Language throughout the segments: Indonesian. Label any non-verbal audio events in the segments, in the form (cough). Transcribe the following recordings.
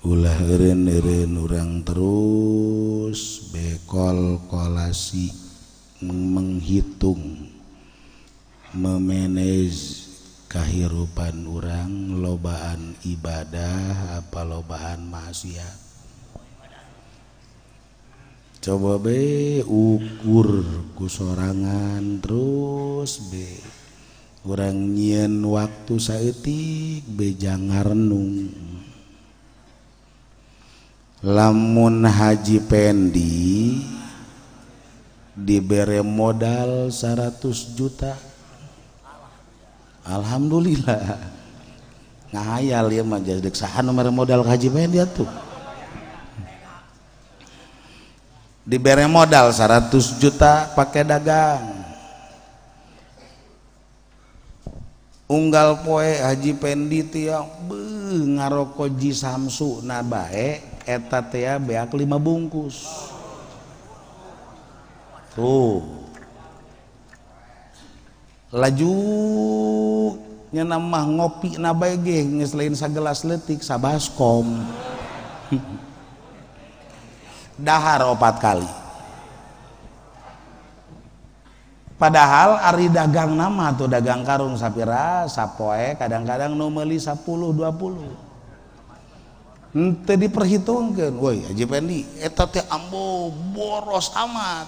ulah eren eren orang terus bekol kolasi menghitung memanage kehirupan orang lobaan ibadah apa lobaan maksiat coba be ukur kusorangan terus be kurang nyian waktu saetik be jangan renung lamun Haji Pendi diberi modal 100 juta Alhamdulillah ngayal ya mah jadi sahan nomor modal Haji Pendi tuh diberi modal 100 juta pakai dagang unggal poe Haji Pendi tiang ngaroko ji samsu nabae eta ya, beak lima bungkus tuh laju nyana mah ngopi na bae ge geus lain sagelas leutik sabaskom (laughs) dahar opat kali padahal Ari dagang nama tuh dagang karung sapira sapoe kadang-kadang nomeli 10 20 Nanti diperhitungkan woi Haji Pendi eta teh ambo boros amat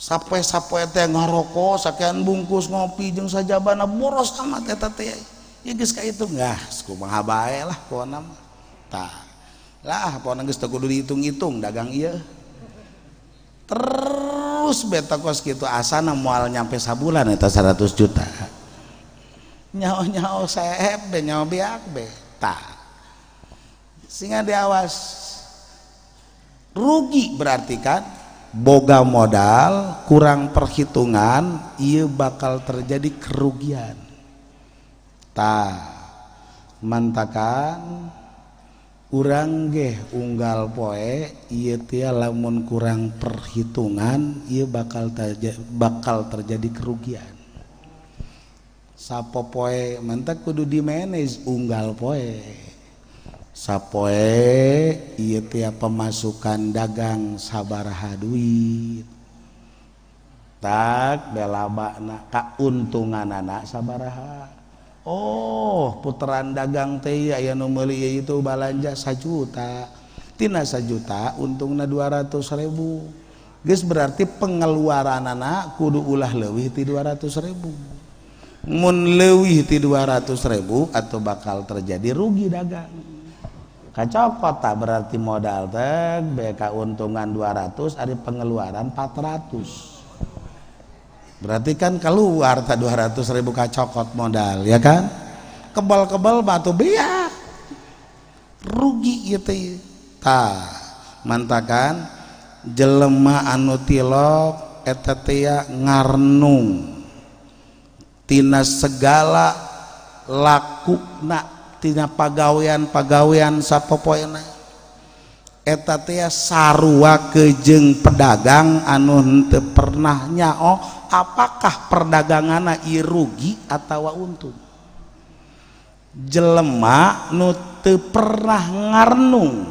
sape sape teh ngarokok sakian bungkus ngopi saja sajabana boros amat eta teh ya geus itu nah ya, kumaha bae lah pona nama tah lah pona geus teu kudu dihitung-hitung dagang iya. terus beta kos kitu asana moal nyampe sabulan eta 100 juta nyao nyao seheb be nyao biak be tah sehingga diawas rugi berarti kan boga modal kurang perhitungan ia bakal terjadi kerugian ta mantakan urang geh unggal poe ia tia lamun kurang perhitungan ia bakal terjadi, bakal terjadi kerugian sapo poe mantak kudu di manage unggal poe sapoe iya tiap pemasukan dagang sabar hadui tak bak nak keuntungan anak sabaraha oh puteran dagang teh ya nu meuli itu balanja sajuta tina sajuta untungna 200 ribu Guys berarti pengeluaran anak kudu ulah leuwih ti 200 ribu mun leuwih ti 200 ribu atau bakal terjadi rugi dagang kacopot tak berarti modal teh BK untungan 200 ada pengeluaran 400 berarti kan keluar tak 200 ribu kacokot modal ya kan kebal-kebal batu biak rugi gitu ta mantakan jelema anu tilok etetia ya ngarnung tina segala nak tina pagawean pagawean sapopoena eta teh sarua kejeng pedagang anu henteu pernah nyao apakah perdagangana irugi atau untung jelema nu teu pernah ngarnung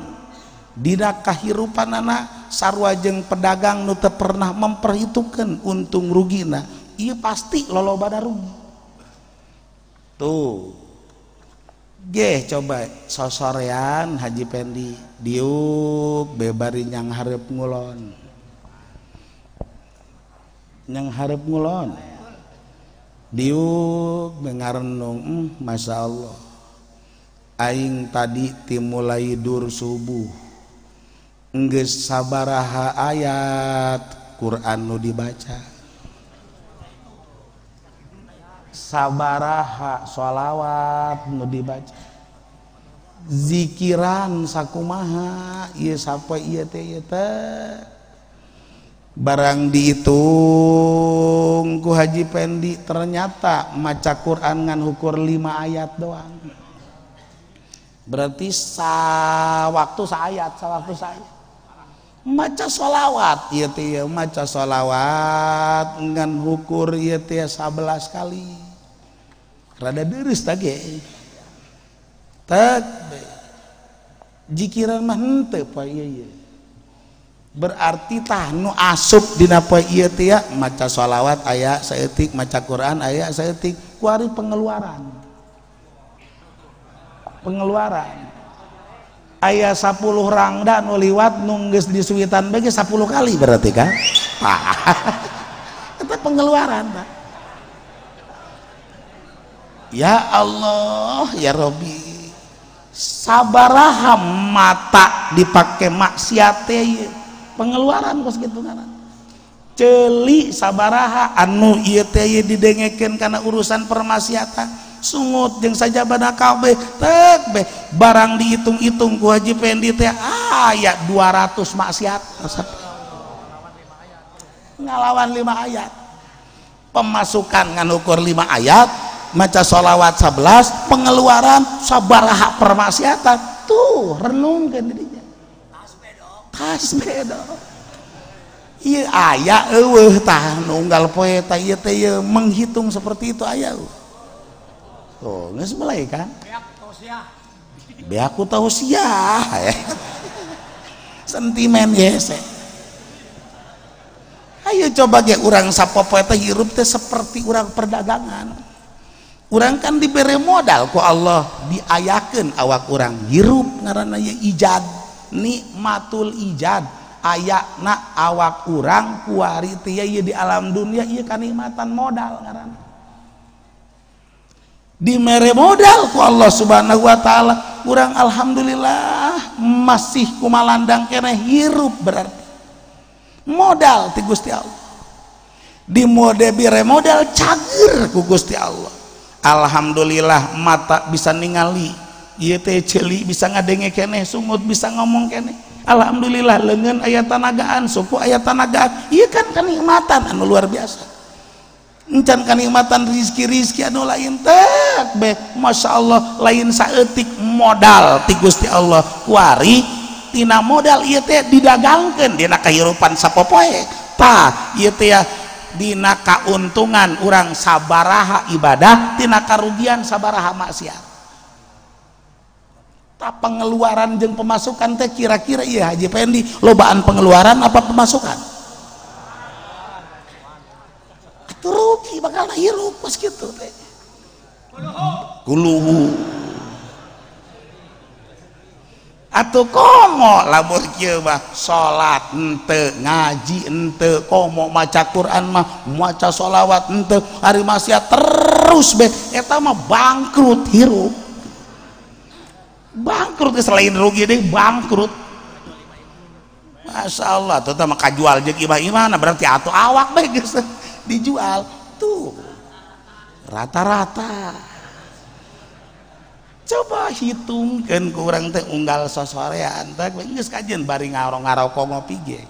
dina kahirupanana sarua jeng pedagang nu teu pernah memperhitungkan untung rugina ieu pasti lolobada rugi tuh geh coba sosorean Haji Pendi diuk bebarin yang harap ngulon yang harap ngulon diuk mengarenung hmm, masya Allah aing tadi timulai dur subuh nges sabaraha ayat Quran nu dibaca sabaraha sholawat nu dibaca zikiran sakumaha iya sapa iya te iya te, barang dihitung ku Haji Pendi ternyata maca Quran ngan hukur lima ayat doang berarti sa waktu sa ayat, sa waktu sa ayat, maca sholawat te iya maca sholawat ngan hukur ya iya sebelas kali rada deres tage ya? tak jikiran mah henteu pa ieu ieu berarti tah nu asup dina poe ieu iya, teh ya? maca sholawat aya saeutik maca Quran aya saeutik kuari pengeluaran pengeluaran aya 10 rangda nu liwat nu geus disuwitan bagi 10 kali berarti kan tah (laughs) eta pengeluaran tah ya Allah ya Robi sabaraha mata dipakai maksiat ya. pengeluaran kos gitu kan? celi sabaraha anu iya teh iya, didengekin karena urusan permaksiatan sungut yang saja kabeh tek tebe barang dihitung-hitung ku Haji pendi teh ah, ya, dua 200 maksiat ngalawan lima ayat pemasukan nganukur lima ayat maca sholawat 11 pengeluaran sabaraha permaksiatan tuh renungkan dirinya tasbih dong iya ayah eweh tah nunggal poe tah iya teh iya menghitung seperti itu ayah tuh geus mulai kan beaku tahu ya eh. sentimen yese ayo coba ge urang sapopoe teh hirup teh seperti orang perdagangan kurang kan diberi modal ku Allah diayakan awak kurang hirup ya ijad nikmatul ijad ayak nak awak kurang kuari tiya ya di alam dunia iya kanikmatan modal di mere modal ku Allah subhanahu wa ta'ala kurang alhamdulillah masih kumalandang kene hirup berarti modal ti Gusti Allah di mode bire modal cager ku Gusti Allah Alhamdulillah mata bisa ningali iya teh celi bisa ngadenge kene sungut bisa ngomong kene. Alhamdulillah lengan ayat tanagaan suku ayat tanagaan iya kan kenikmatan anu luar biasa encan kenikmatan rizki rizki anu lain tak be masya Allah lain saetik modal tigusti Allah kuari tina modal iya teh didagangkan dina kehidupan sapopoe tah iya teh ya Dina kauntungan orang sabaraha ibadah Dina karugian sabaraha maksiat tak pengeluaran jeng pemasukan teh kira-kira iya Haji Pendi lobaan pengeluaran apa pemasukan itu rugi bakal hirup pas gitu teh kuluhu atau komo lamun kieu mah salat ente ngaji ente komo maca Quran mah maca solawat ente hari masih terus be eta mah bangkrut hirup bangkrut selain rugi deh bangkrut Masya Allah tuh mah kajual jeung imah berarti atau awak bae dijual tuh rata-rata coba hitungkan kurang teh unggal sosorean tak nggak kajian bari ngarok ngaroko ngopi ge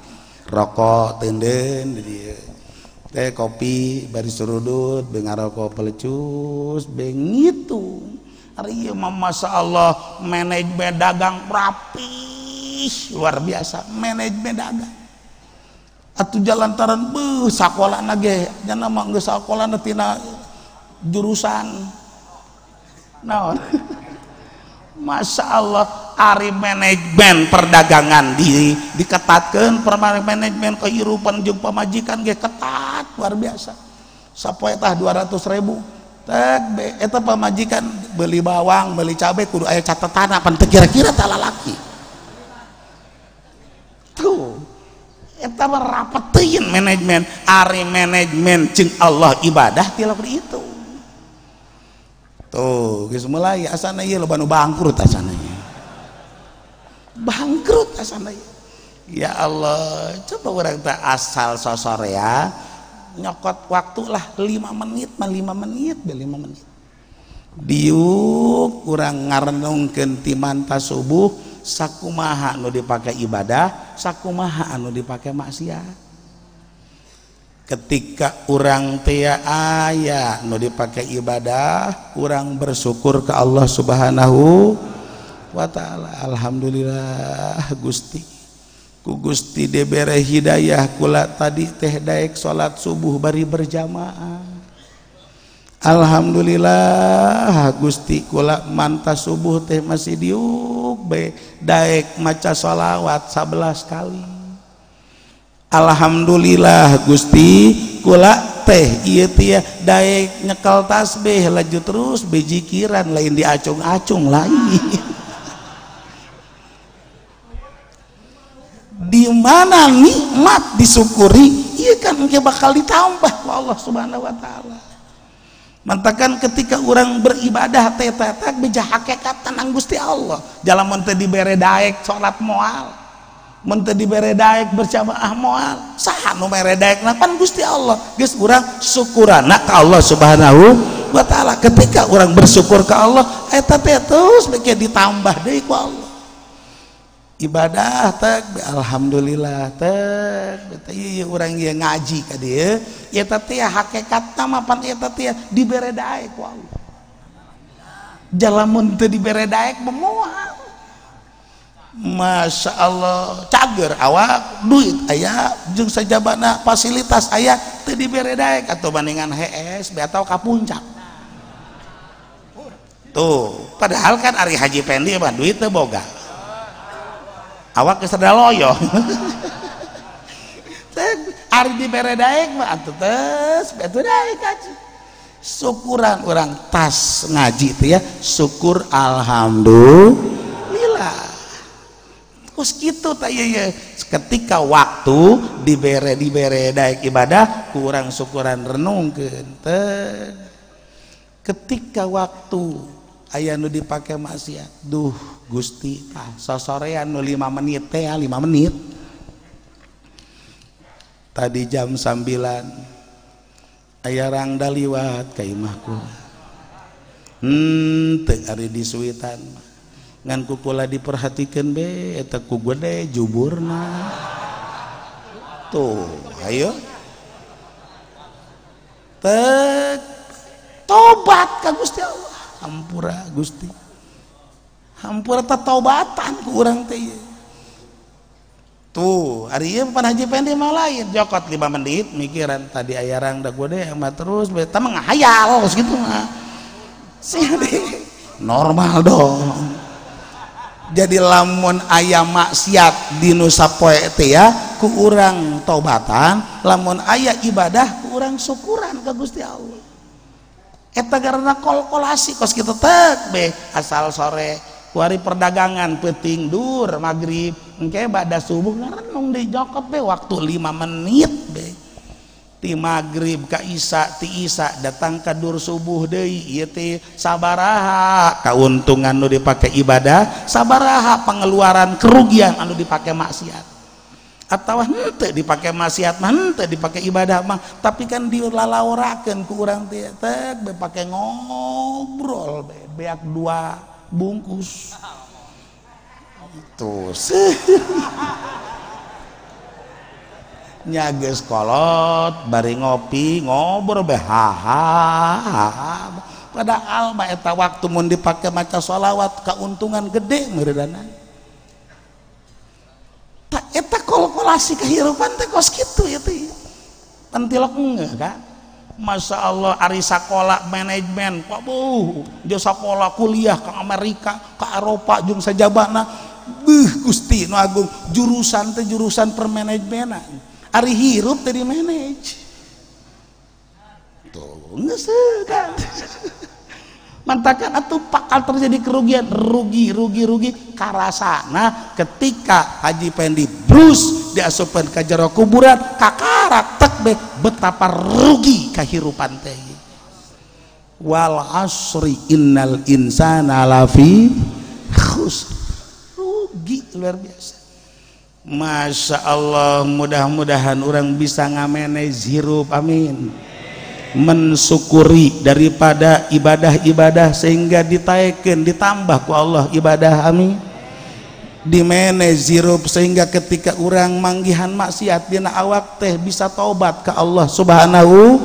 rokok tenden dia teh kopi bari surudut bengaroko pelecus bengitu hari ya mama Allah manajemen dagang rapi luar biasa manajemen dagang atau jalantaran beh sekolah nage jangan mah nggak sekolah tina jurusan no. (laughs) Masya Allah Ari manajemen perdagangan di diketatkan permainan manajemen kehidupan jeung majikan gak ketat luar biasa sapoe tah ratus ribu tek be eta pemajikan beli bawang beli cabai kudu aya catatan apa teu kira-kira tak lalaki tuh eta mah manajemen ari manajemen ceng Allah ibadah tilok hari itu tuh geus gitu. mulai asana ya iya lo banu bangkrut asana ah, ieu iya. bangkrut asana ah, iya. ya Allah coba orang tak asal ya nyokot waktu lah 5 menit mah 5 menit be 5 menit diuk kurang ngarenungkeun ti mantas subuh sakumaha anu dipakai ibadah sakumaha anu dipakai maksiat ketika orang tea ayah nu dipakai ibadah kurang bersyukur ke Allah subhanahu wa ta'ala Alhamdulillah Gusti ku Gusti hidayah kula tadi teh daek sholat subuh bari berjamaah Alhamdulillah Gusti kula mantas subuh teh masih diuk be daek maca sholawat 11 kali Alhamdulillah Gusti kula teh iya tia daek nyekal tasbih laju terus bejikiran lain diacung-acung lain (laughs) di mana nikmat disyukuri iya kan dia bakal ditambah ku Allah subhanahu wa ta'ala mantakan ketika orang beribadah teh tetak bejahakekatan, Gusti Allah jalan teh dibere daek sholat moal menteri beredaik bersama ahmoal sah meredaik napan Gusti Allah guys kurang syukur anak Allah subhanahu wa ta'ala ketika orang bersyukur ke Allah eh tapi ya terus bikin ditambah deh ku Allah ibadah teh alhamdulillah teh iya orang iya, yang ngaji ke dia ya teh ya, hakikat pan ya, ya di beredaik ku Allah jalan di beredaik memoal Masya Allah cager awak duit ayah jeng sajabana fasilitas ayah tadi beredaik atau bandingan HS atau kapuncak tuh padahal kan Ari Haji Pendi mah duitnya boga awak kesedah loyo (laughs) Ari beredaik mah atau tes betul daik aja syukuran orang tas ngaji itu ya syukur alhamdulillah kos gitu tak ketika waktu iya. ketika waktu dibere dibere daik ibadah kurang syukuran renung kenten ketika waktu ayah nu dipakai masih, duh gusti ah sosorean nu lima menit teh ah, lima menit tadi jam sembilan ayah rangda liwat ke imahku hmm teu di suitan ngan kukula diperhatikan be eta ku gede juburna tuh ayo tek tobat ka Gusti Allah hampura Gusti hampura taubatan ku urang teh tuh hari ini pan haji pendek mah lain jokot lima menit mikiran tadi ayarang dah gede mah terus beta mah ngahayal gitu mah sih normal dong jadi lamun ayam maksiat di Nusa Poetia ya, kurang tobatan lamun ayah ibadah kurang syukuran ke Gusti Allah eta karena kolkolasi kos kita tek be asal sore kuari perdagangan peting dur maghrib engke badah subuh karena nung dijokot be waktu lima menit be ti magrib ka Isa ti Isa datang ke dur subuh deui ieu teh sabaraha kauntungan nu dipake ibadah sabaraha pengeluaran kerugian anu dipake maksiat atau henteu dipake maksiat mah henteu dipake ibadah mah tapi kan dilalaurakeun ku urang teh teh bepake ngobrol be, beak dua bungkus sih (laughs) nyages kolot bari ngopi ngobrol ha pada alma eta waktu mun dipakai maca sholawat keuntungan gede meredana tak eta kolkolasi kehirupan teh kos kitu ya teh pentilok enggak kan Masya Allah Ari sekolah manajemen Pak Bu dia sekolah kuliah ke Amerika ke Eropa jung sejabana, buh, Gusti nu Agung jurusan te jurusan permanajemenan Ari hirup tadi manage. Tuh, kan. Mantakan atau pakal terjadi kerugian, rugi, rugi, rugi karasana ketika Haji Pendi brus diasupan ke jero kuburan kakarak tekbe betapa rugi kehirupan teh. Wal asri innal insana lafi khus Rugi luar biasa Masya Allah mudah-mudahan orang bisa ngamenez hirup amin mensyukuri daripada ibadah-ibadah sehingga ditaikin, ditambah ku Allah ibadah amin Di dimenez hirup sehingga ketika orang manggihan maksiat dina awak teh bisa taubat ke Allah subhanahu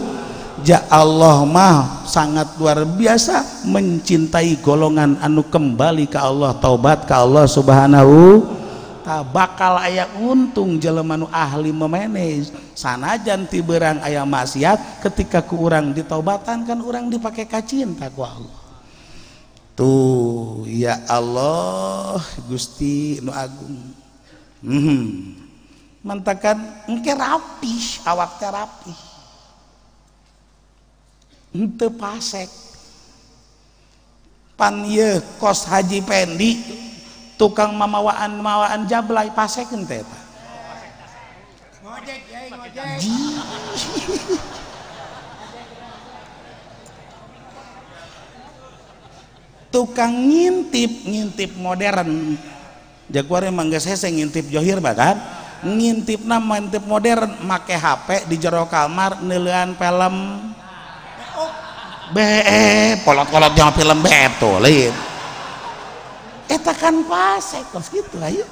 ja Allah mah sangat luar biasa mencintai golongan anu kembali ke Allah taubat ke Allah subhanahu wa maka bakal ayat untung jelemanu ahli memanage sana janti berang ayam maksiat ketika kurang orang ditobatan kan orang dipakai kacinta takwa Allah tuh ya Allah Gusti nu Agung hmm. mantakan engke rapi awak terapi rapi ente pasek pan ye kos haji pendi tukang mamawaan mawaan jablay paseken teh eta tukang ngintip ngintip modern jaguar emang gak saya ngintip johir bahkan ngintip nama ngintip modern make HP di jero kamar nelian film oh. be eh, polot-polot jangan film be tuh lihat etakan pasek tos gitu ayo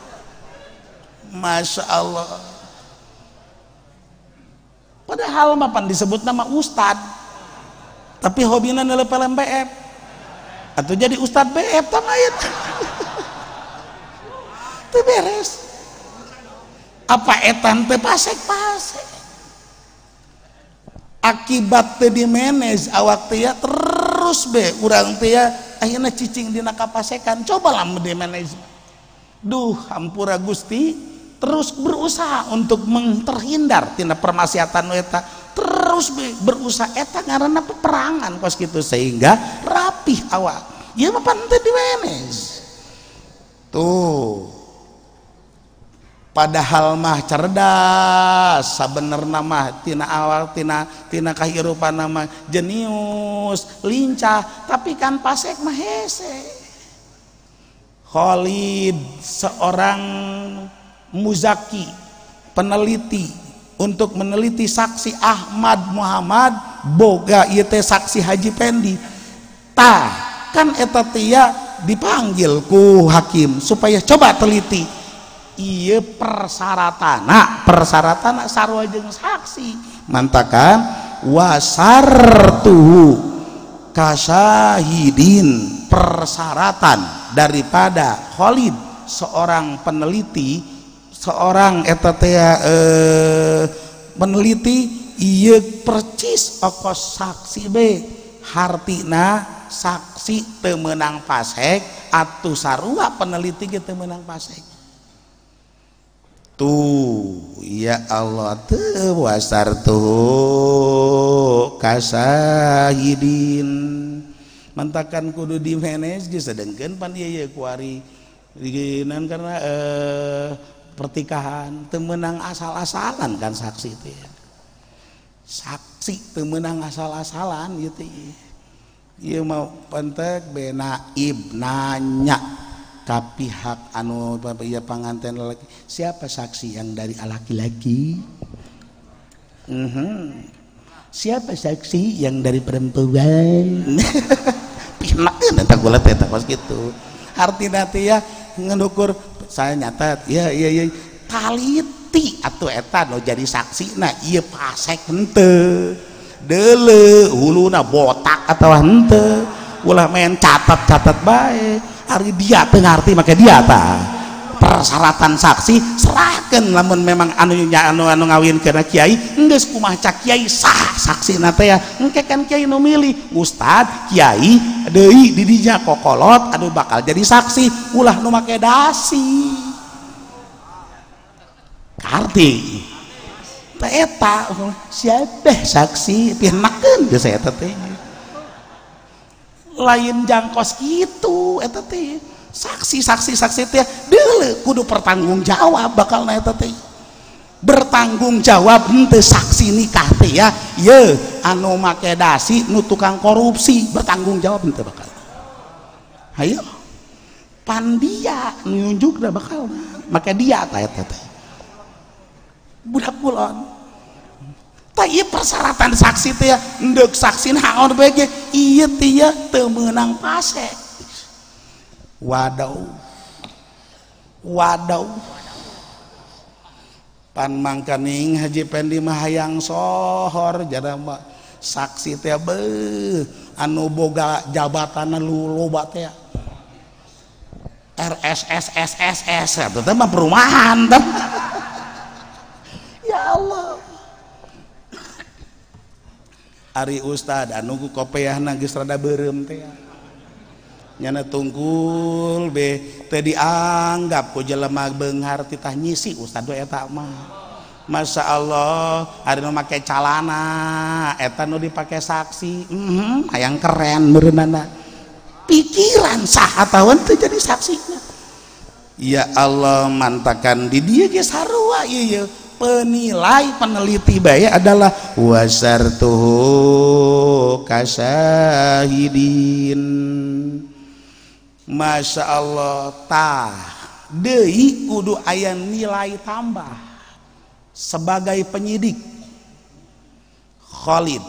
Masya Allah padahal mapan disebut nama Ustad tapi hobinya nelepel MPF atau jadi Ustad BF tamayat (laughs) itu beres apa etan te pasek pasek akibat tadi manage awak tia ya terus be kurang tia ya, akhirnya cicing dina kapasekan coba lama di manage duh hampura gusti terus berusaha untuk terhindar tina permaksiatan weta terus be berusaha eta karena peperangan kos gitu sehingga rapih awak ya apa nanti di manage tuh padahal mah cerdas sabener nama tina awal tina tina kahirupan nama jenius lincah tapi kan pasek mah hese Khalid seorang muzaki peneliti untuk meneliti saksi Ahmad Muhammad boga ieu saksi Haji Pendi tah kan eta dipanggil ku hakim supaya coba teliti Iya, persyaratan persyaratan, persyaratan sarwajeng saksi mantakan wasartuhu kasahidin persyaratan daripada Khalid seorang peneliti seorang etatea eh, peneliti iya percis okos saksi be hartina saksi temenang pasek atau sarua peneliti gitu menang pasek Tu ya Allah tuh wasar tuh kasahidin mantakan kudu di manage geus sedengkeun pan ieu kuari diginan karena eh, pertikahan temenang asal-asalan kan saksi itu ya saksi temenang asal-asalan gitu ya. Iya mau pentek benaib nanya tapi hak anu ya panganten lelaki siapa saksi yang dari laki-laki mm siapa saksi yang dari perempuan pinakeun eta gula eta pas gitu artinya teh ya ngenukur saya nyata ya ya ya taliti atau eta no jadi saksi nah iya pasek hente dele huluna botak atau hente ulah main catat catat baik ari dia pengerti ngarti dia ta persyaratan saksi serahkan namun memang anunya anu anu ngawin karena kiai enggak kumah cak kiai sah saksi nate ya engke kan kiai nu milih ustad kiai deui didinya kokolot aduh bakal jadi saksi ulah nu make dasi karti eta siapa saksi pihnakeun geus eta teh lain jangkos gitu eta teh saksi saksi saksi teh dulu kudu pertanggung jawab bakal na eta teh bertanggung jawab ente saksi nikah teh ya ye anu make dasi nu tukang korupsi bertanggung jawab ente bakal ayo pandia nunjuk dah bakal make dia ta eta teh budak kulon tak iya persyaratan saksi teh ya ndek saksi naon bae ge iya tia ya, teu meunang pase wadau wadau pan mangkening Haji Pendi mah hayang sohor mah saksi teh ya, be anu boga jabatanna anu loba teh ya. RSSSSS itu mah perumahan (laughs) ya Allah Ari Ustad anu kopi kopeah nangis rada berem teh nyana tungkul be teh dianggap ku jelema benghar titah nyisi Ustad do eta mah Masya Allah ada nu pakai calana eta nu dipake saksi -hmm, hayang keren meureunana pikiran sah atau teu jadi saksinya Ya Allah mantakan di dia ge sarua ieu penilai peneliti baik adalah wasartuhu kasahidin Masya Allah tah Dei kudu ayah nilai tambah sebagai penyidik Khalid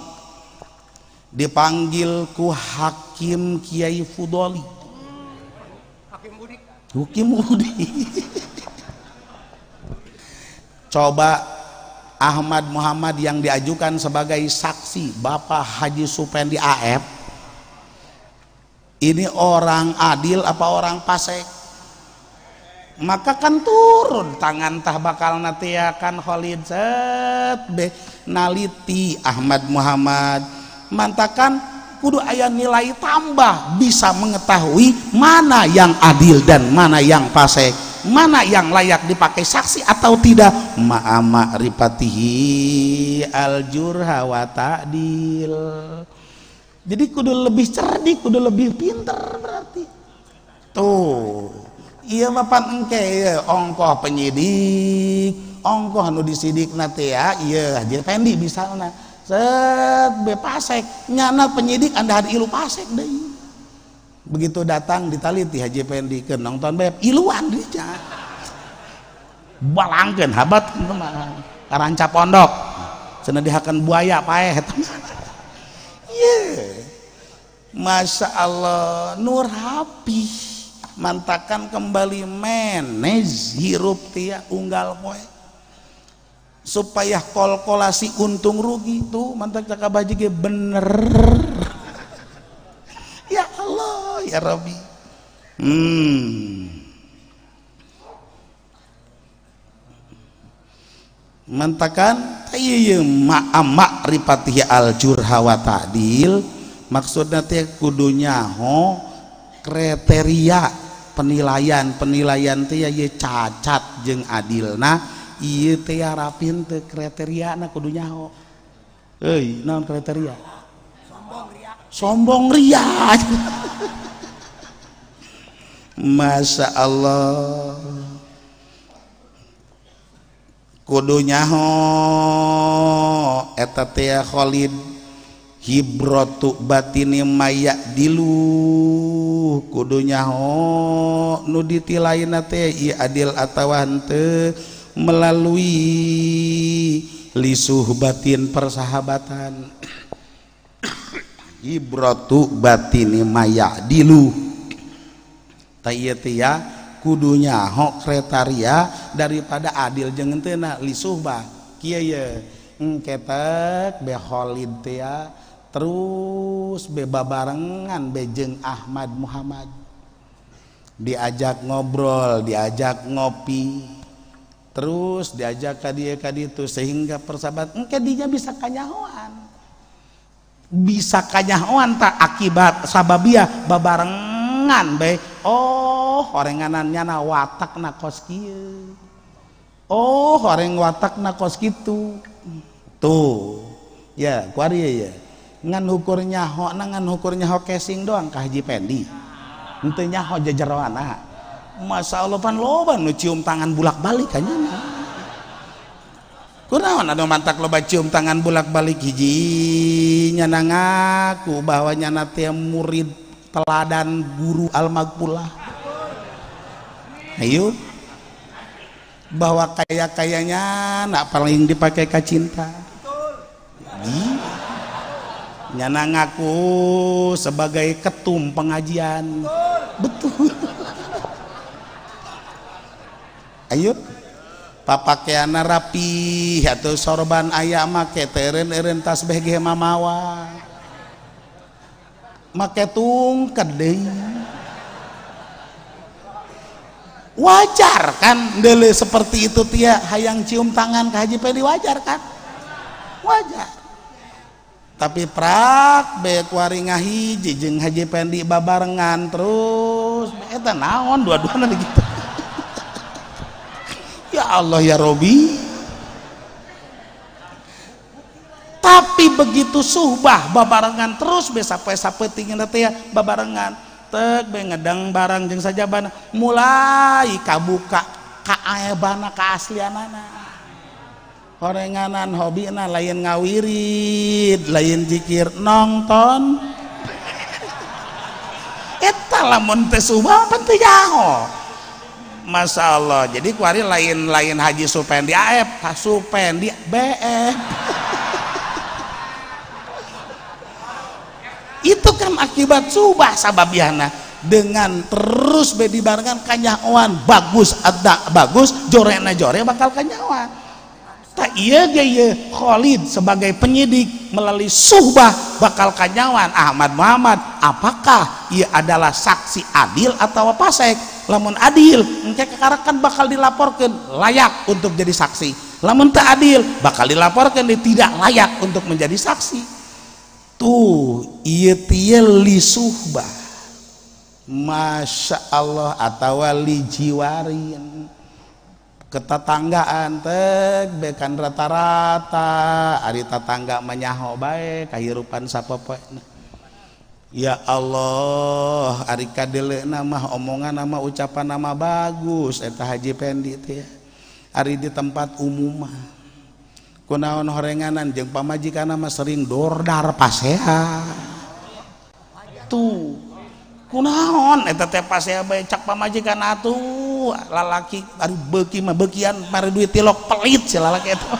dipanggil ku Hakim Kiai Fudoli Hakim Budi Hakim Budi (laughs) coba Ahmad Muhammad yang diajukan sebagai saksi Bapak Haji Supendi AF ini orang adil apa orang pasek maka kan turun tangan tah bakal natiakan holid set be naliti Ahmad Muhammad mantakan kudu ayah nilai tambah bisa mengetahui mana yang adil dan mana yang pasek mana yang layak dipakai saksi atau tidak ma'ama ripatihi aljurha wa ta'dil jadi kudu lebih cerdik kudu lebih pinter berarti tuh iya mapan engke iya ongkoh penyidik ongkoh nu disidik nate ya iya dia pendi misalnya set bepasek pasek nyana penyidik anda hari ilu pasek deh iya begitu datang ditaliti Haji Pendi ke nonton beb iluan dia balangkan habat kan karanca pondok sana dihakan buaya paeh yeah. Masya Allah Nur Hapi mantakan kembali menes hirup tia unggal poe supaya kolkolasi untung rugi tuh mantak cakap baji bener ya Rabbi hmm. Iya, iya, ah, ya al-jurha wa ta'dil maksudnya teh kudunya ho kriteria penilaian penilaian teh ye ya, iya, cacat jeng adil, adilna iya teh ya rapin teh kriteria na kudunya ho eh non kriteria sombong ria sombong ria (laughs) masa Allah kodonyaho et hibrotuk batini may dilu kodunyahoditi lain adil atwante melalui lisuh batin persahabatan (coughs) hibrotuk batini May dilu ya kudunya hok kretaria daripada adil jangan tena kia kiai ketek beholid tia ya, terus barengan bejeng Ahmad Muhammad diajak ngobrol diajak ngopi terus diajak kadia kadi itu sehingga persahabat engke dinya bisa kanyahoan bisa kanyahoan tak akibat sababiah babarengan orengan be oh orenganannya na watak na kos oh oreng watak na kos gitu. tuh ya kuari ya, ya ngan hukur nyaho na ngan hukur nyaho casing doang kah Haji Pendi henteu nyaho wana masa Allah pan lo nu cium tangan bulak balik kan kurawan ada anu mantak loba cium tangan bulak balik hiji nyana ngaku bahwa nyana tiap murid teladan guru almagpula ayo bahwa kaya kayanya nak paling dipakai kacinta nyana ngaku sebagai ketum pengajian betul, betul. ayo papakaian rapi atau sorban ayam make teren eren tasbih ge make tungked wajar kan dele seperti itu tia hayang cium tangan ke Haji Pedi wajar kan wajar tapi prak bek waringa hiji jeng Haji Pendi babarengan terus eta naon dua-duana gitu (laughs) ya Allah ya Robi begitu subah babarengan terus bisa pesa peting nanti ya babarengan teg bengedang barang jeng saja bana mulai kabuka ka bana ka aslianana horenganan na lain ngawirid lain jikir nonton (laughs) eta lamun teh subah penting Masya Allah jadi kuari lain-lain haji Supendi AF Supendi BF (laughs) itu kan akibat subah sababiana dengan terus bedi barengan kanyawan bagus ada bagus jorena jore bakal kanyawa tak iya gaya Khalid sebagai penyidik melalui subah bakal kanyawan Ahmad Muhammad apakah ia adalah saksi adil atau pasek lamun adil engke kekarakan bakal dilaporkan layak untuk jadi saksi lamun tak adil bakal dilaporkan tidak layak untuk menjadi saksi tuh ieu iya li suhbah Masya Allah atau li jiwarin ketetanggaan teh bekan rata-rata ari tetangga menyaho bae kahirupan pun. ya Allah ari kadeleuna mah omongan nama ucapan nama bagus eta Haji Pendi ya. ari di tempat umum mah kunaon horenganan jeng pamajikanna mah sering dordar pasea tuh kunaon eta teh pasea bae cak pamajikan atuh lalaki ari beuki mah beukian mari duit tilok pelit si lalaki eta (laughs)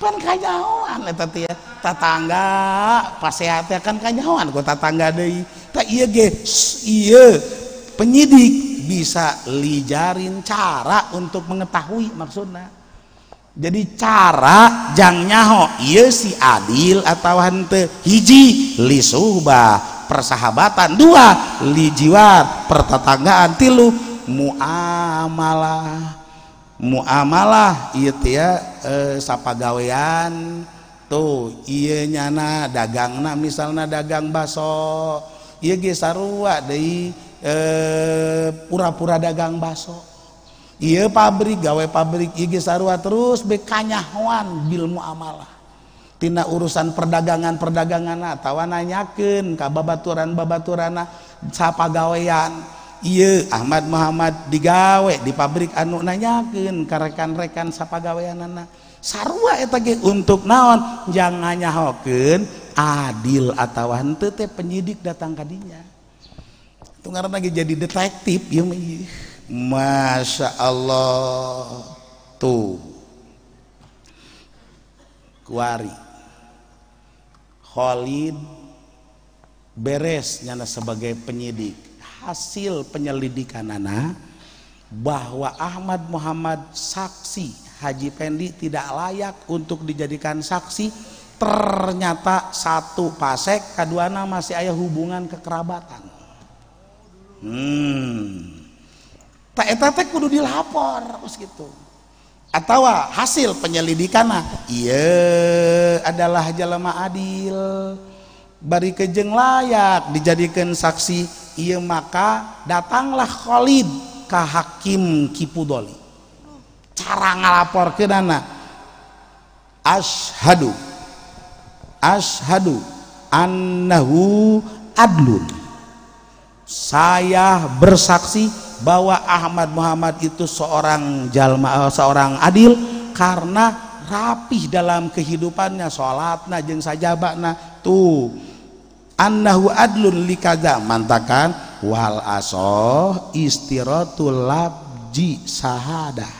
pan kajauan eta teh ya, tatangga pasea teh kan kajauan ku tatangga deui ta ieu ge ieu penyidik bisa lijarin cara untuk mengetahui maksudnya jadi cara nyaho iya si adil atau hante hiji li subah persahabatan dua li jiwa pertetanggaan tilu muamalah muamalah iya tia eh, gawean tuh iya nyana dagang nah misalnya dagang baso iya gesarua dari eh, pura-pura dagang baso Iya pabrik gawe pabrik IG sarua terus hewan bilmu amalah. Tina urusan perdagangan perdagangan ah, tawana nyaken kababaturan babaturana ah, sapa gawean. Iya Ahmad Muhammad digawe di pabrik anu nanyakan ke rekan sapa gaweanana. Ah. Sarua eta untuk naon jangan nyahokeun adil atawa henteu teh penyidik datang kadinya. Itu ngaran lagi jadi detektif ieu mah Masya Allah tuh kuari Khalid beres nyana sebagai penyidik hasil penyelidikan Nana bahwa Ahmad Muhammad saksi Haji Pendi tidak layak untuk dijadikan saksi ternyata satu pasek kedua nama masih ayah hubungan kekerabatan hmm tak eta kudu dilapor terus gitu atau ah, hasil penyelidikan ah, iya adalah jalma adil bari kejeng layak dijadikan saksi iya maka datanglah Khalid ke hakim Kipudoli cara ngelapor ke dana ashadu ashadu annahu adlun saya bersaksi bahwa Ahmad Muhammad itu seorang jalma eh, seorang adil karena rapih dalam kehidupannya salatna jeung sajabana tuh annahu adlun likaza mantakan wal asoh istiratul labji sahada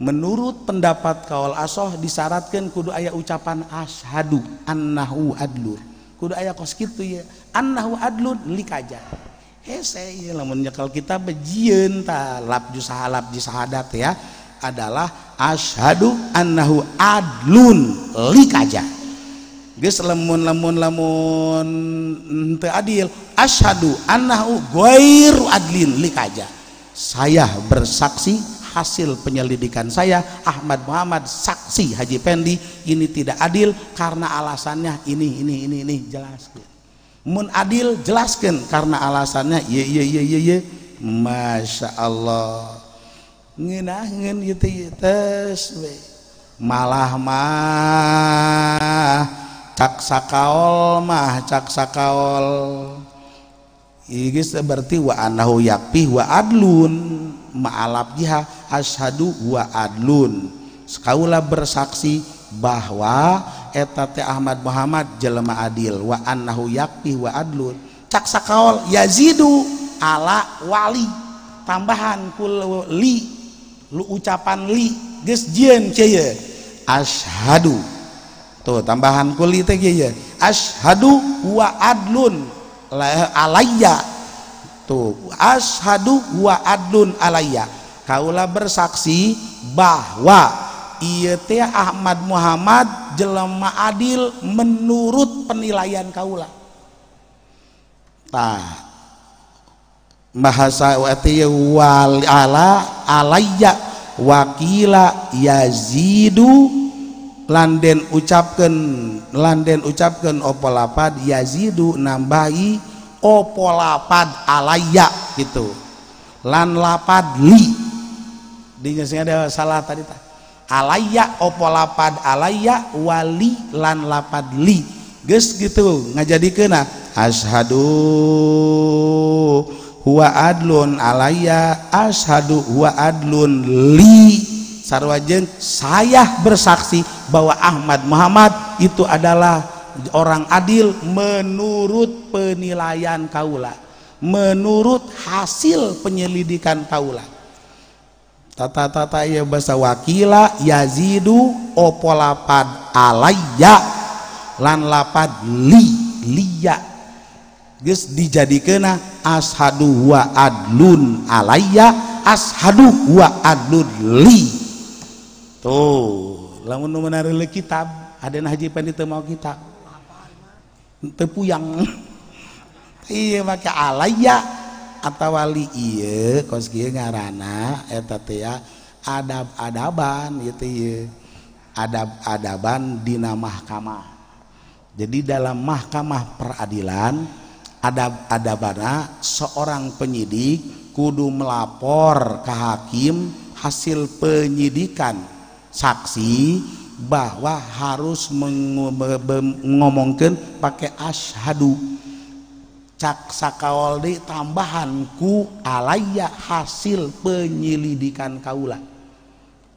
menurut pendapat kawal asoh disyaratkan kudu ayah ucapan ashadu annahu adlun kudu ayah kos gitu ya annahu adlun likaja hese iya lamun nyekel kita bejieun ta labju lap di adat ya adalah ashadu anahu adlun likaja geus lamun lamun lamun teu adil ashadu anahu ghairu adlin likaja saya bersaksi hasil penyelidikan saya Ahmad Muhammad saksi Haji Pendi ini tidak adil karena alasannya ini ini ini ini jelas gitu mun adil jelaskan karena alasannya ye ye ye ye ye masya Allah ngenahin gitu ya tes we malah mah cak sakaol mah cak sakaol ini seperti wa anahu yakpi wa adlun ma'alab jiha ashadu wa adlun sekaulah bersaksi bahwa etate Ahmad Muhammad jelema adil wa annahu yakfi wa adlun cak sakaol yazidu ala wali tambahan kul li lu ucapan li geus jieun kieu ashadu tuh tambahan kuli teh kieu ashadu wa adlun alayya tuh ashadu wa adlun alayya kaulah bersaksi bahwa Iya teh Ahmad Muhammad jelema adil menurut penilaian kaula nah bahasa wati ya wal ala alayya wakila yazidu landen ucapkan landen ucapkan opolapad yazidu nambahi opolapad alaya gitu lan lapad li dinya ada salah tadi tak alaya opo lapad alaya wali lan lapad li ges gitu kena. ashadu huwa adlun alaya ashadu huwa adlun li sarwajen saya bersaksi bahwa Ahmad Muhammad itu adalah orang adil menurut penilaian kaula menurut hasil penyelidikan kaulah tata-tata ya bahasa wakila yazidu opo lapad alaya lan lapad li liya geus dijadikeuna ashadu wa adlun alaya ashadu wa adlun li tuh lamun nu kitab ada haji nah pendeta mau kitab teu (laughs) iya pakai alaya atawali iya kos ngarana etatea adab-adaban gitu ya adab-adaban dina mahkamah jadi dalam mahkamah peradilan adab-adabana seorang penyidik kudu melapor ke hakim hasil penyidikan saksi bahwa harus mengomongkan pakai ashadu cak sakawaldi tambahanku alaya hasil penyelidikan kaula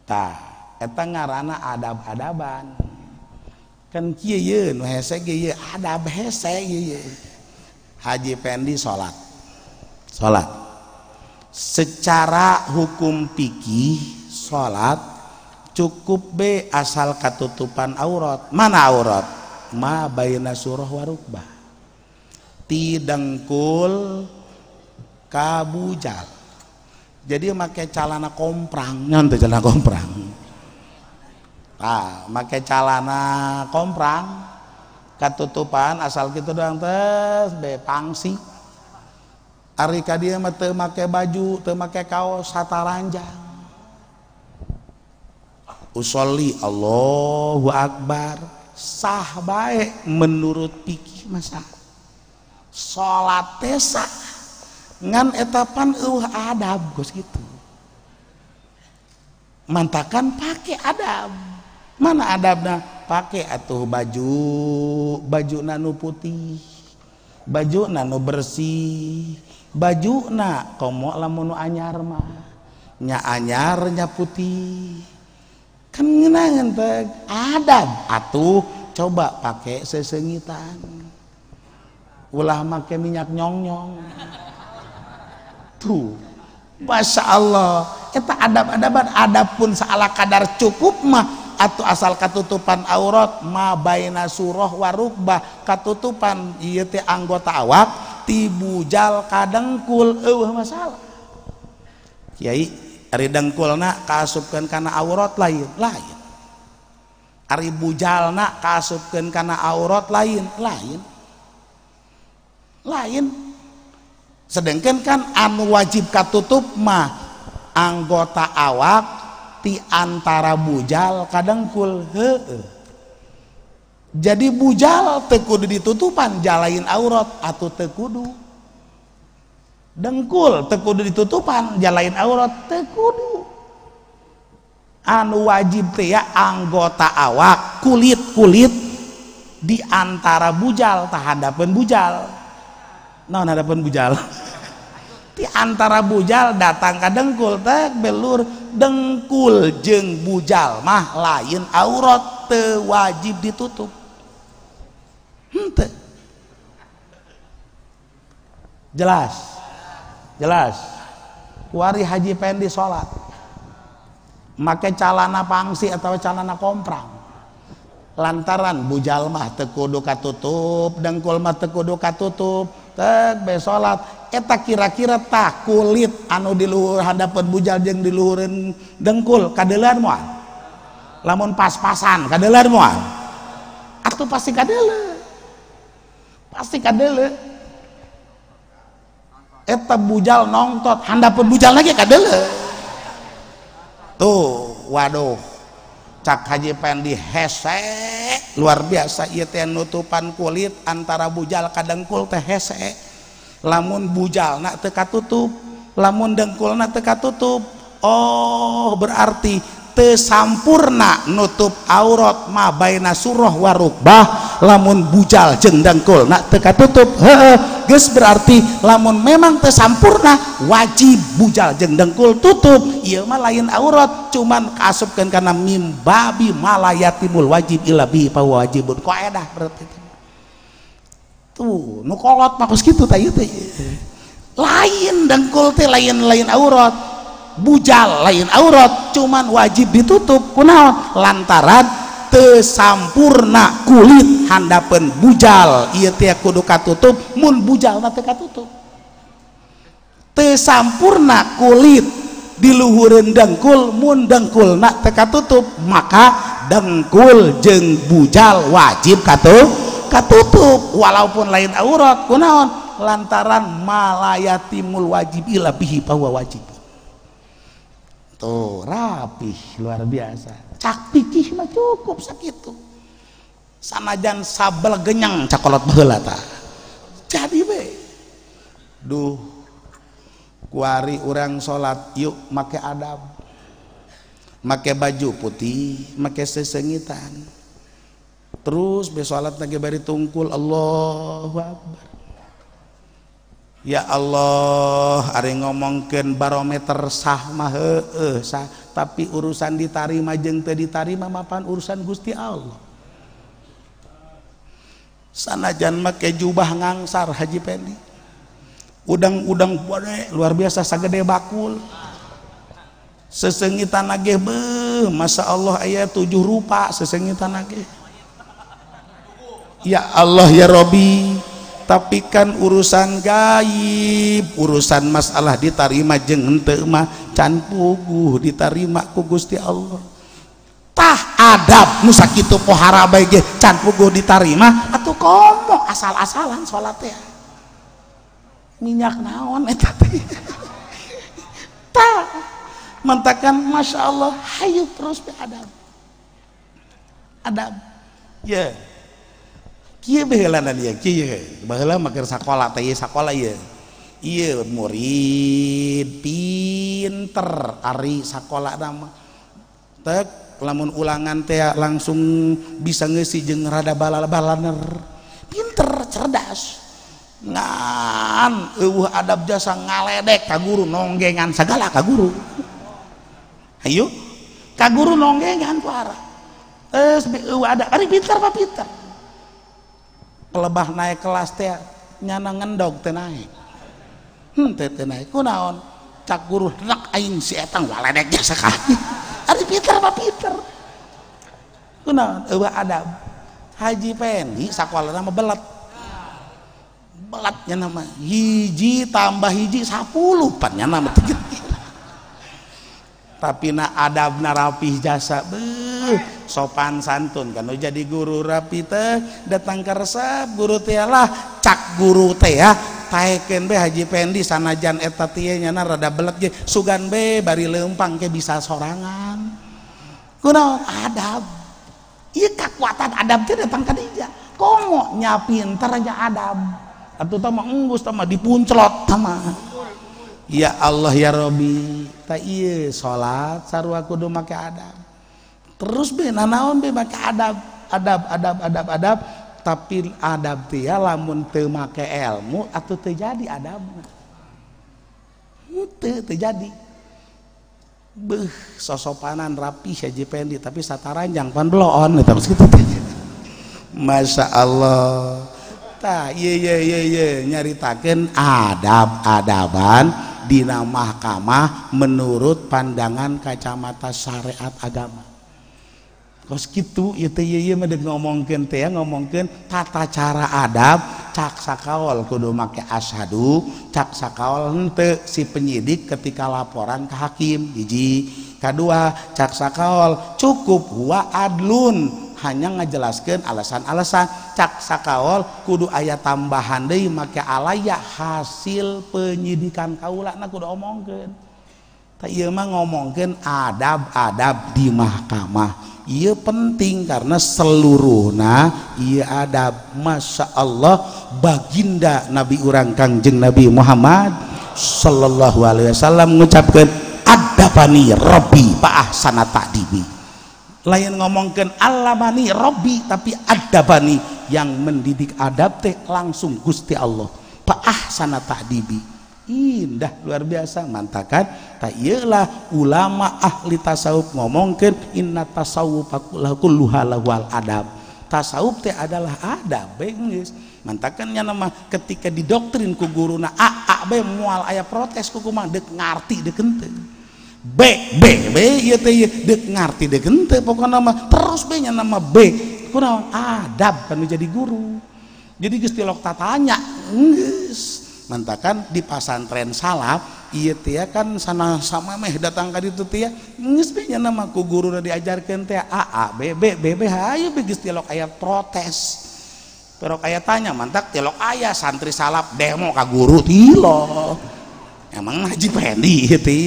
ta eta ngarana adab-adaban kan kieu ye nu hese ge ye adab hese ye Haji Pendi salat salat secara hukum fikih salat cukup be asal katutupan aurat mana aurat ma baina surah warukbah ti dengkul kabujal jadi pakai calana komprang nyantai calana komprang nah pakai calana komprang katutupan asal gitu doang tes be pangsi hari dia mete make baju, te make kaos, ranjang Usolli Allahu Akbar. Sah baik menurut pikir masalah. Sholat desa ngan etapan uh adab Gus gitu mantakan pakai adab mana adabnya pakai atuh baju baju nanu putih baju nanu bersih baju na komo lamun anyar mah nya anyar nya putih kan ngenangan adab atuh coba pakai sesengitan ulah make minyak nyong-nyong tuh Masya Allah kita adab-adaban adab pun salah kadar cukup mah atau asal katutupan aurat ma baina surah warubah, katutupan iya teh anggota awak tibu jal kadengkul eueuh masalah kiai ari dengkulna kasubkan kana aurat lain lain ari bujalna kasubkan kana aurat lain lain lain sedangkan kan anu wajib katutup mah anggota awak ti antara bujal he heeh jadi bujal tekudu ditutupan jalain aurat atau tekudu dengkul tekudu ditutupan jalain aurat tekudu anu wajib teh ya anggota awak kulit kulit di antara bujal tahadapan bujal nah hadapan bujal (laughs) di antara bujal datang ke dengkul belur dengkul jeng bujal mah lain aurat te wajib ditutup hente hmm, jelas jelas wari haji pendi sholat make calana pangsi atau calana komprang lantaran bujal mah tekudu katutup dengkul mah tekudu katutup tek be salat eta eh, kira-kira tak kulit anu diluhur hadapan bujal jeung diluhurin dengkul kadelan moal lamun pas-pasan kadelan moal atuh pasti kadele pasti kadele eta eh, bujal nongtot handapun bujal lagi kadele tuh waduh cak Haji Pendi hese luar biasa ieu teh nutupan kulit antara bujal ka dengkul teh hese lamun bujalna teu katutup lamun dengkulna teu katutup oh berarti sampurna nutup aurat ma baina surah warukbah lamun bujal jeung dengkul nak teka tutup heeh geus berarti lamun memang teu sampurna wajib bujal jeung dengkul tutup iya mah lain aurat cuman kasupkan karena mimbabi malayatimul wajib ila bi wajibun edah berarti tuh nukolot makus gitu geus kitu lain dengkul teh lain-lain aurat bujal lain aurat cuman wajib ditutup kunaon lantaran tersampurna kulit handapan bujal iya tiak kudu katutup mun bujal na katutup tersampurna kulit diluhurin dengkul mun dengkul nak teka tutup maka dengkul jeng bujal wajib katu katutup walaupun lain aurat kunaon lantaran malaya timul wajib ilabihi bahwa wajib Tuh, rapih luar biasa. Cak pikih mah cukup sakitu. Sanajan sabel genyang cakolot baheula Jadi be. Duh. Kuari orang sholat, yuk make adab. Make baju putih, make sesengitan. Terus be lagi bari tungkul Allahu Akbar. Ya Allah ari ngomongken barometer sah mah eh, sah tapi urusan ditarima jeng teh ditarima mapan urusan Gusti Allah sanajan make jubah ngangsar Haji Pendi udang-udang pone luar biasa sagede bakul sesengitan nageh beh masa Allah ayat tujuh rupa sesengitan nageh Ya Allah ya Robi tapi kan urusan gaib urusan masalah ditarima jeng ente mah can puguh diterima ku Gusti Allah tah adab musa kitu pohara bae ge can puguh diterima atuh komo asal-asalan salat minyak naon eh tapi. (laughs) tah mentakan masya Allah hayu terus adab adab ya yeah kia baheula ya dia kia baheula mager sakola teh sekolah sakola iya murid pinter ari sakola nama tek lamun ulangan teh langsung bisa ngisi jeng rada balal-balaner pinter cerdas ngan uh adab jasa ngaledek ka guru nonggengan segala ka guru ayo ka guru nonggengan ku ara Terus ada, ari pinter apa pinter? lebah naik kelas teh nyana ngendog teh naik hmm teh teh naik kunaon cak guru nak aing si etang waledek jasa kami (laughs) ada Peter apa Peter naon, eueuh ada Haji Pendi sakola nama belat belatnya nama hiji tambah hiji sepuluh pannya nama (laughs) tapi na adab rapih jasa be sopan santun kan jadi guru rapi teh datang ke resep guru lah cak guru teh ya taeken be Haji Pendi sanajan eta tieu nyana rada belek ge sugan be bari leumpang ke bisa sorangan kuno adab ieu kekuatan adab teh datang ka dia kongo nya pinter aja adab atuh teh enggus dipunclot teh Ya Allah ya Robi tak iya salat sarua kudu make adab terus be nanaon be maka adab adab adab adab adab tapi adab dia ya, lamun teu make ilmu atau terjadi adab itu terjadi beh sosopanan rapi saja jependi, tapi sataranjang pan beloon itu segitu masya Allah ta ye ye ye ye nyaritakan adab adaban di mahkamah menurut pandangan kacamata syariat agama tos gitu ieu iya teh ya mah deuk ngomongkeun teh ngomongkeun tata cara adab cak sakawal kudu make ashadu cak sakawal henteu si penyidik ketika laporan ke hakim hiji kedua cak sakawal cukup wa adlun hanya ngejelaskan alasan-alasan cak sakawal kudu ayat tambahan deh make alaya hasil penyidikan kaula na kudu omongkeun tak ieu iya mah ngomongkeun adab-adab di mahkamah ia penting karena seluruhna ia ada Masya Allah baginda Nabi urang Kangjeng Nabi Muhammad Shallallahu Alaihi Wasallam mengucapkan ada bani Robi Pak sana tak lain ngomongkan alamani Robi tapi ada bani yang mendidik adab teh langsung Gusti Allah Pak sana tak indah luar biasa mantakan tak ialah ulama ahli tasawuf ngomongkan inna tasawuf kulluha wal adab tasawuf teh adalah adab bengis mantakannya nama ketika didoktrin ku guru na a a b mual ayah protes ku kumang dek ngarti dek ente b b b iya teh iya dek ngarti dek ente pokoknya nama terus b nya nama b ku nama adab kan jadi guru jadi gus tilok tak tanya enggak mantakan di pasantren salap iya tia ya, kan sana sama meh datang ke itu tia ya. ngisbihnya nama ku guru udah diajarkan tia a a b b b b ayo begis tilok ayah protes pero ayah tanya mantak tilok ayah santri salap demo kaguru guru tilok emang ngaji pendi iya ti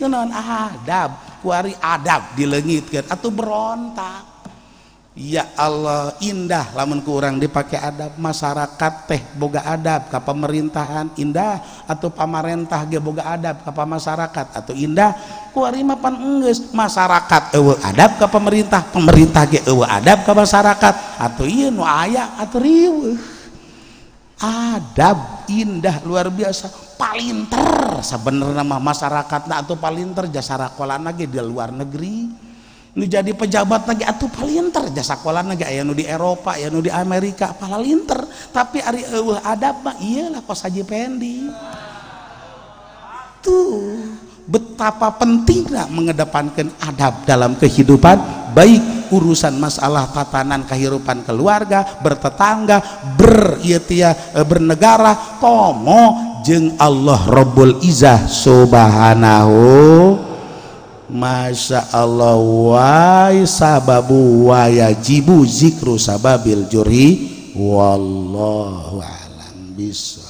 non adab kuari adab dilengitkan atau berontak Ya Allah indah lamun kurang dipakai adab masyarakat teh boga adab ke pemerintahan indah atau pemerintah ge boga adab ke masyarakat atau indah kuarima pan enggeus masyarakat ewe adab ke pemerintah pemerintah ge ewe adab ke masyarakat atau iya nu aya atau riuh adab indah luar biasa palinter sebenarnya mah masyarakat atau paling palinter jasara kolana ge di luar negeri lu jadi pejabat lagi paling palinter jasa sekolah lagi ayah nu di Eropa ya nu di Amerika palinter tapi ari uh, adab mah iyalah kos aja pendi tuh betapa pentingnya mengedepankan adab dalam kehidupan baik urusan masalah tatanan kehidupan keluarga bertetangga ber ya, bernegara tomo jeng Allah Robul Izzah subhanahu angkan Masya Allahi Sababu waya jibu zikru sabil juri wallnoalan bisa